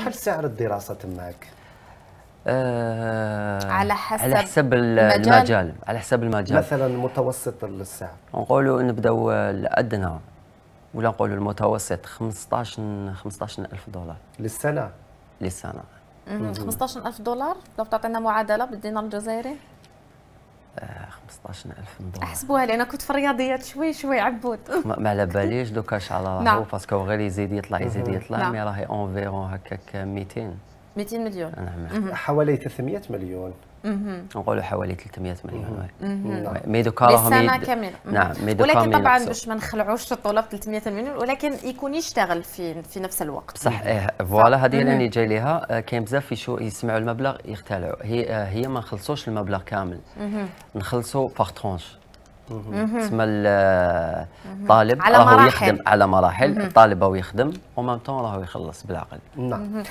شحال سعر الدراسه تماك؟ آه، على حسب على حسب المجال. المجال على حسب المجال مثلا متوسط السعر نقولوا نبداو الادنى ولا نقولوا المتوسط 15 15000 دولار للسنه للسنه 15000 دولار لو تعطينا معادله بالدينار الجزائري 15000 دولار احسبوها لان كنت في الرياضيات شوي شوي عبود ما على باليش دوكا على نعم. راهو باسكو غير يزيد يطلع نعم. يزيد يطلع نعم. مي راهي اونفيرون هكاك 200 200 مليون نعم حوالي 300 مليون نقولوا حوالي 300 مليون نعم. ميدو كارهم للسنه كامله نعم ميدو ولكن طبعا باش ما نخلعوش الطلاب 300 مليون ولكن يكون يشتغل في في نفس الوقت صح ايه فوالا هذه اللي جاي ليها آه، كاين بزاف يسمعوا المبلغ يختلعوا هي آه، هي ما نخلصوش المبلغ كامل نخلصوا باغ ترونش تسمى الطالب آه، راهو يخدم على مراحل الطالب راهو يخدم وميم تون راهو يخلص بالعقل نعم